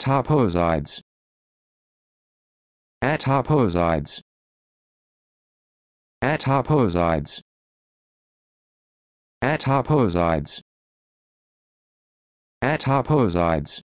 Atoposides. Atoposides. Atoposides. Atoposides. Atoposides.